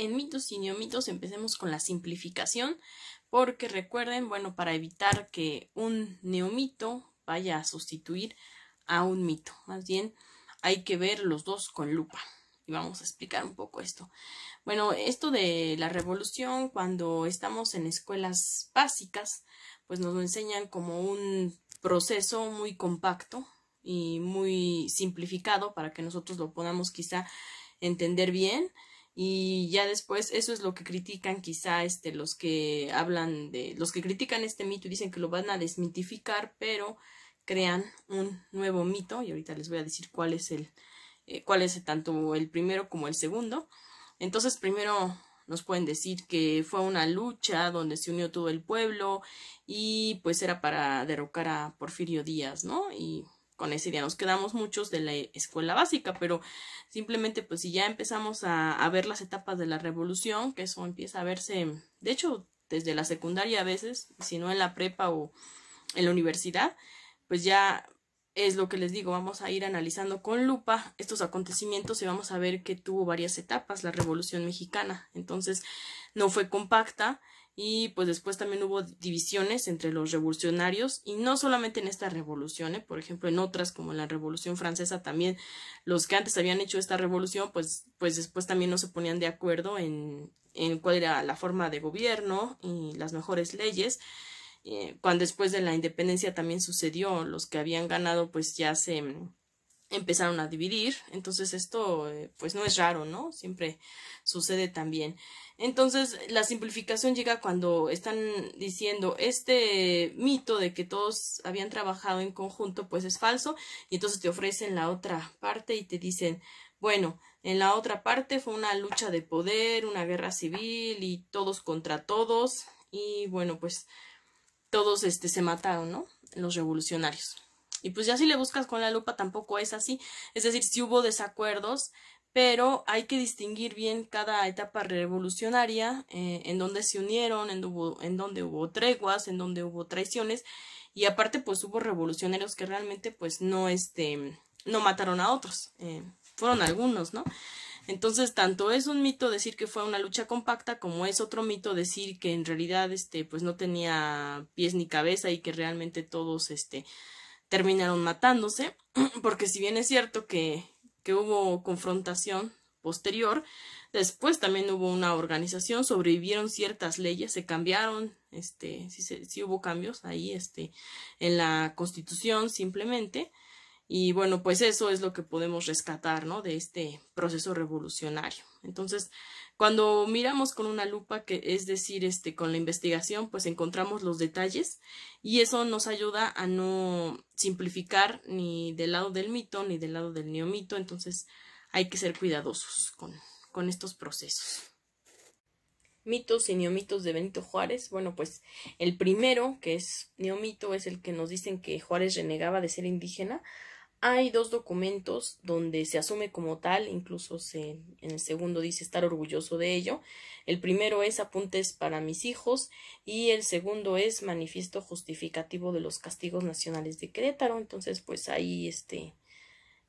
en mitos y neomitos empecemos con la simplificación, porque recuerden, bueno, para evitar que un neomito vaya a sustituir a un mito, más bien hay que ver los dos con lupa. Y vamos a explicar un poco esto. Bueno, esto de la revolución, cuando estamos en escuelas básicas, pues nos lo enseñan como un proceso muy compacto y muy simplificado para que nosotros lo podamos quizá entender bien y ya después eso es lo que critican quizá este los que hablan de los que critican este mito y dicen que lo van a desmitificar pero crean un nuevo mito y ahorita les voy a decir cuál es el eh, cuál es tanto el primero como el segundo entonces primero nos pueden decir que fue una lucha donde se unió todo el pueblo y pues era para derrocar a Porfirio Díaz no y con ese día. Nos quedamos muchos de la escuela básica, pero simplemente pues si ya empezamos a, a, ver las etapas de la revolución, que eso empieza a verse, de hecho, desde la secundaria a veces, si no en la prepa o en la universidad, pues ya es lo que les digo, vamos a ir analizando con lupa estos acontecimientos y vamos a ver que tuvo varias etapas la revolución mexicana. Entonces, no fue compacta, y pues después también hubo divisiones entre los revolucionarios y no solamente en esta revolución, ¿eh? por ejemplo en otras como la Revolución Francesa también los que antes habían hecho esta revolución pues, pues después también no se ponían de acuerdo en, en cuál era la forma de gobierno y las mejores leyes. Eh, cuando después de la independencia también sucedió, los que habían ganado pues ya se empezaron a dividir. Entonces esto eh, pues no es raro, ¿no? Siempre sucede también. Entonces la simplificación llega cuando están diciendo este mito de que todos habían trabajado en conjunto pues es falso y entonces te ofrecen la otra parte y te dicen bueno, en la otra parte fue una lucha de poder, una guerra civil y todos contra todos y bueno pues todos este se mataron, ¿no? Los revolucionarios. Y pues ya si le buscas con la lupa tampoco es así. Es decir, si sí hubo desacuerdos, pero hay que distinguir bien cada etapa revolucionaria, eh, en donde se unieron, en, hubo, en donde hubo treguas, en donde hubo traiciones, y aparte pues hubo revolucionarios que realmente pues no, este, no mataron a otros, eh, fueron algunos, ¿no? Entonces, tanto es un mito decir que fue una lucha compacta, como es otro mito decir que en realidad, este, pues no tenía pies ni cabeza y que realmente todos, este, terminaron matándose, porque si bien es cierto que, que hubo confrontación posterior, después también hubo una organización, sobrevivieron ciertas leyes, se cambiaron, este, sí, sí hubo cambios ahí, este, en la constitución simplemente, y bueno, pues eso es lo que podemos rescatar, ¿no? De este proceso revolucionario. Entonces, cuando miramos con una lupa, que es decir, este, con la investigación, pues encontramos los detalles y eso nos ayuda a no simplificar ni del lado del mito ni del lado del neomito, entonces hay que ser cuidadosos con, con estos procesos. Mitos y neomitos de Benito Juárez. Bueno, pues el primero, que es neomito, es el que nos dicen que Juárez renegaba de ser indígena, hay dos documentos donde se asume como tal, incluso se, en el segundo dice estar orgulloso de ello. El primero es Apuntes para mis hijos y el segundo es Manifiesto justificativo de los castigos nacionales de Querétaro. Entonces, pues ahí este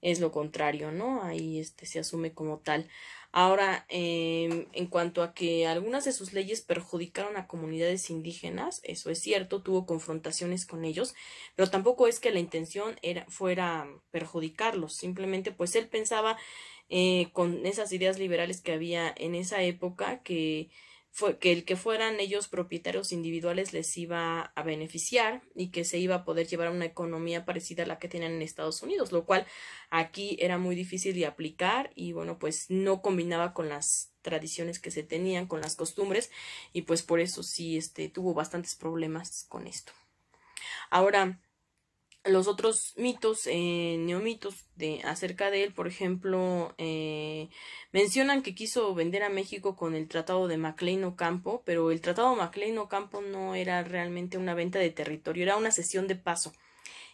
es lo contrario, ¿no? Ahí este, se asume como tal. Ahora, em, en cuanto a que algunas de sus leyes perjudicaron a comunidades indígenas, eso es cierto, tuvo confrontaciones con ellos, pero tampoco es que la intención era, fuera perjudicarlos, simplemente pues él pensaba eh, con esas ideas liberales que había en esa época que que el que fueran ellos propietarios individuales les iba a beneficiar y que se iba a poder llevar una economía parecida a la que tenían en Estados Unidos, lo cual aquí era muy difícil de aplicar y bueno, pues no combinaba con las tradiciones que se tenían, con las costumbres y pues por eso sí este tuvo bastantes problemas con esto. Ahora, los otros mitos, eh, neomitos de, acerca de él, por ejemplo, eh, mencionan que quiso vender a México con el Tratado de Maclean Campo, pero el Tratado Maclean Campo no era realmente una venta de territorio, era una sesión de paso.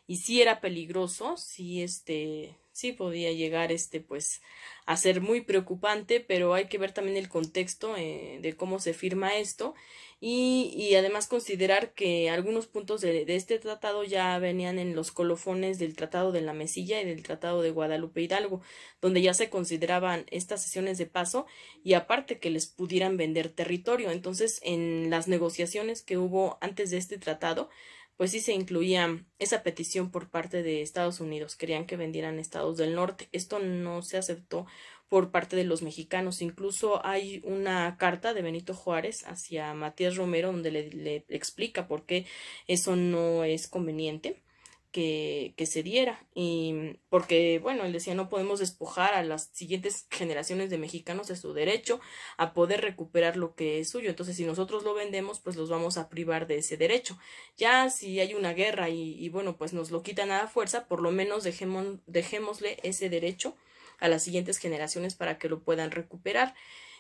Y sí era peligroso, sí este, sí podía llegar este pues a ser muy preocupante, pero hay que ver también el contexto eh, de cómo se firma esto y, y además considerar que algunos puntos de, de, este tratado ya venían en los colofones del Tratado de la Mesilla y del Tratado de Guadalupe Hidalgo, donde ya se consideraban estas sesiones de paso y aparte que les pudieran vender territorio. Entonces, en las negociaciones que hubo antes de este tratado, pues sí se incluía esa petición por parte de Estados Unidos. Querían que vendieran estados del norte. Esto no se aceptó por parte de los mexicanos. Incluso hay una carta de Benito Juárez hacia Matías Romero donde le, le explica por qué eso no es conveniente. Que, que, se diera. Y porque, bueno, él decía, no podemos despojar a las siguientes generaciones de mexicanos de su derecho a poder recuperar lo que es suyo. Entonces, si nosotros lo vendemos, pues los vamos a privar de ese derecho. Ya si hay una guerra y, bueno, pues nos lo quitan a la fuerza, por lo menos dejémosle ese derecho a las siguientes generaciones para que lo puedan recuperar.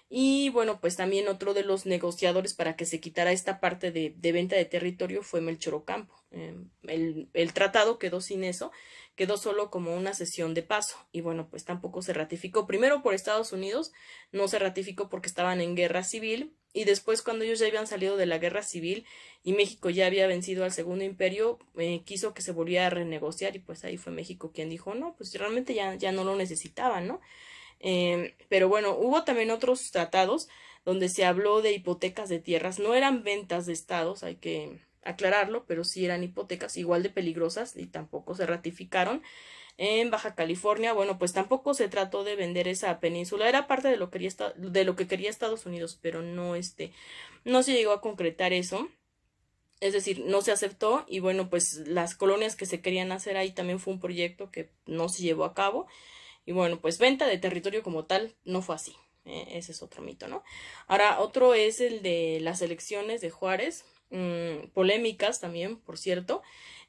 Y bueno, pues también otro de los negociadores para que se quitara esta parte de, venta de territorio fue Melchor Ocampo. Em, el, el, tratado quedó sin eso, quedó solo como una sesión de paso. Y bueno, pues tampoco se ratificó. Primero por Estados Unidos, no se ratificó porque estaban en guerra civil y después cuando ellos ya habían salido de la guerra civil y México ya había vencido al Segundo Imperio, eh, quiso que se volviera a renegociar y pues ahí fue México quien dijo, no, pues realmente ya, ya no lo necesitaban, ¿no? Eh, pero bueno, hubo también otros tratados donde se habló de hipotecas de tierras, no eran ventas de estados, hay que aclararlo, pero sí eran hipotecas igual de peligrosas y tampoco se ratificaron en Baja California, bueno, pues tampoco se trató de vender esa península, era parte de lo que quería, de lo que quería Estados Unidos, pero no, este, no se llegó a concretar eso. Es decir, no se aceptó y bueno, pues las colonias que se querían hacer ahí también fue un proyecto que no se llevó a cabo. Y bueno, pues venta de territorio como tal no fue así. Eh, ese es otro mito, ¿no? Ahora, otro es el de las elecciones de Juárez, mm, polémicas también, por cierto.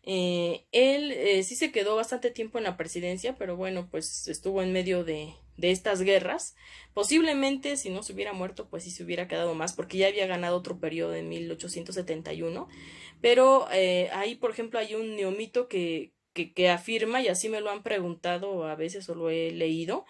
Eh, él eh, sí se quedó bastante tiempo en la presidencia, pero bueno, pues estuvo en medio de, de estas guerras. Posiblemente si no se hubiera muerto, pues sí se hubiera quedado más, porque ya había ganado otro periodo en 1871. Pero eh, ahí, por ejemplo, hay un neomito que, que, afirma, y así me lo han preguntado a veces o lo he leído,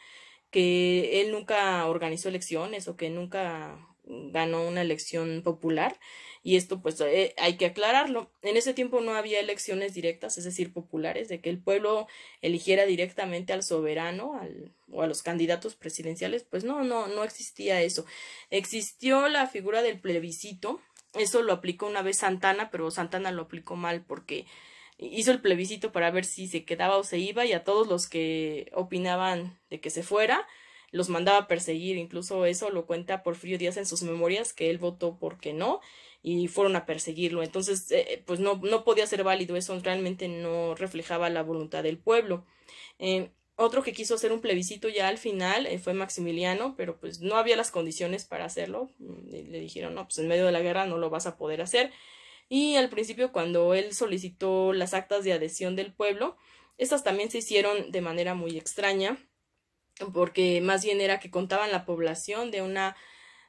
que él nunca organizó elecciones o que nunca ganó una elección popular y esto pues eh, hay que aclararlo. En ese tiempo no había elecciones directas, es decir, populares, de que el pueblo eligiera directamente al soberano al, o a los candidatos presidenciales, pues no, no, no existía eso. Existió la figura del plebiscito, eso lo aplicó una vez Santana, pero Santana lo aplicó mal porque hizo el plebiscito para ver si se quedaba o se iba y a todos los que opinaban de que se fuera, los mandaba a perseguir, incluso eso lo cuenta Porfirio Díaz en sus memorias, que él votó porque no, y fueron a perseguirlo. Entonces, eh, pues no, no podía ser válido, eso realmente no reflejaba la voluntad del pueblo. Eh, otro que quiso hacer un plebiscito ya al final eh, fue Maximiliano, pero pues no había las condiciones para hacerlo. Mm, le dijeron, no, pues en medio de la guerra no lo vas a poder hacer. Y al principio, cuando él solicitó las actas de adhesión del pueblo, estas también se hicieron de manera muy extraña porque más bien era que contaban la población de una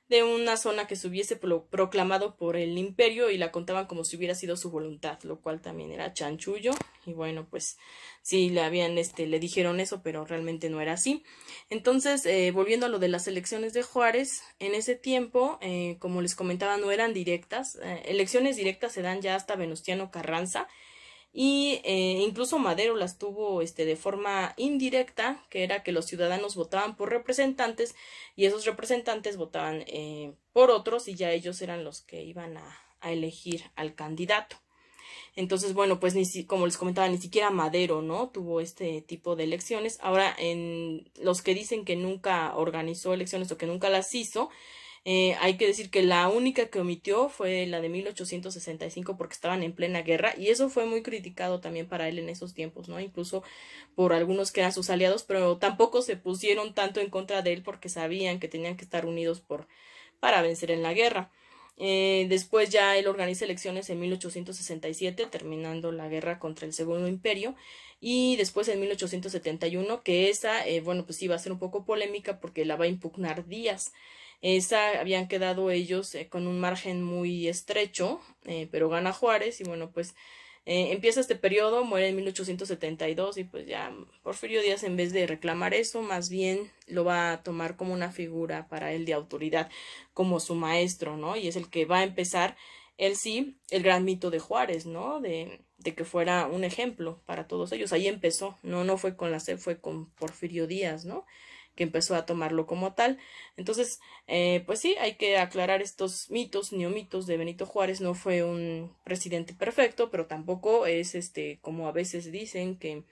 de una zona que se hubiese proclamado por el imperio y la contaban como si hubiera sido su voluntad, lo cual también era chanchullo y bueno, pues sí le habían este le dijeron eso, pero realmente no era así. Entonces, eh, volviendo a lo de las elecciones de Juárez, en ese tiempo, eh, como les comentaba, no eran directas, eh, elecciones directas se dan ya hasta Venustiano Carranza, y eh, incluso Madero las tuvo este, de forma indirecta, que era que los ciudadanos votaban por representantes y esos representantes votaban eh, por otros y ya ellos eran los que iban a, a elegir al candidato. Entonces, bueno, pues ni como les comentaba, ni siquiera Madero, ¿no? Tuvo este tipo de elecciones. Ahora, en los que dicen que nunca organizó elecciones o que nunca las hizo, eh, hay que decir que la única que omitió fue la de 1865 porque estaban en plena guerra y eso fue muy criticado también para él en esos tiempos, ¿no? Incluso por algunos que eran sus aliados, pero tampoco se pusieron tanto en contra de él porque sabían que tenían que estar unidos por, para vencer en la guerra. Eh, después ya él organiza elecciones en 1867, terminando la guerra contra el Segundo Imperio, y después en 1871, que esa, eh, bueno, pues sí va a ser un poco polémica porque la va a impugnar Díaz. Esa habían quedado ellos eh, con un margen muy estrecho, eh, pero gana Juárez y bueno, pues eh, empieza este periodo, muere en 1872 y pues ya Porfirio Díaz en vez de reclamar eso, más bien lo va a tomar como una figura para él de autoridad, como su maestro, ¿no? Y es el que va a empezar él sí, el gran mito de Juárez, ¿no? De, de, que fuera un ejemplo para todos ellos. Ahí empezó, no, no fue con la C, fue con Porfirio Díaz, ¿no? que empezó a tomarlo como tal. Entonces, eh, pues sí, hay que aclarar estos mitos, neomitos de Benito Juárez. No fue un presidente perfecto, pero tampoco es este, como a veces dicen, que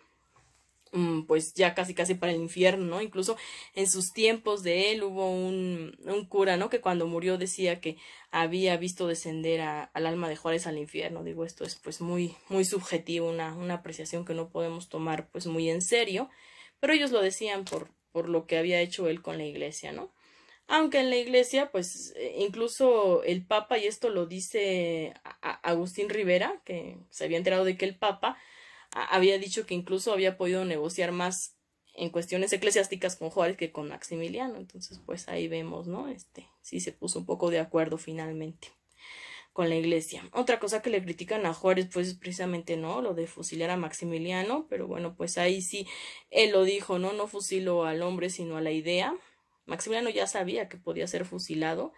mm, pues ya casi casi para el infierno, ¿no? Incluso en sus tiempos de él hubo un, un cura, ¿no? Que cuando murió decía que había visto descender al alma de Juárez al infierno. Digo, esto es pues muy, muy subjetivo, una, una apreciación que no podemos tomar pues muy en serio, pero ellos lo decían por, por lo que había hecho él con la iglesia, ¿no? Aunque en la iglesia, pues eh, incluso el Papa, y esto lo dice Agustín Rivera, que se había enterado de que el Papa había dicho que incluso había podido negociar más en cuestiones eclesiásticas con Juárez que con Maximiliano. Entonces, pues ahí vemos, ¿no? Este, sí se puso un poco de acuerdo finalmente con la iglesia. Otra cosa que le critican a Juárez, pues es precisamente, ¿no? Lo de fusilar a Maximiliano, pero bueno, pues ahí sí, él lo dijo, ¿no? No fusiló al hombre, sino a la idea. Maximiliano ya sabía que podía ser fusilado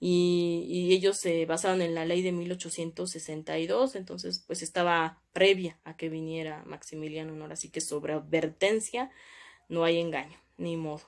y, ellos se basaron en la ley de 1862, entonces pues estaba previa a que viniera Maximiliano, ¿no? Así que sobre advertencia no hay engaño, ni modo.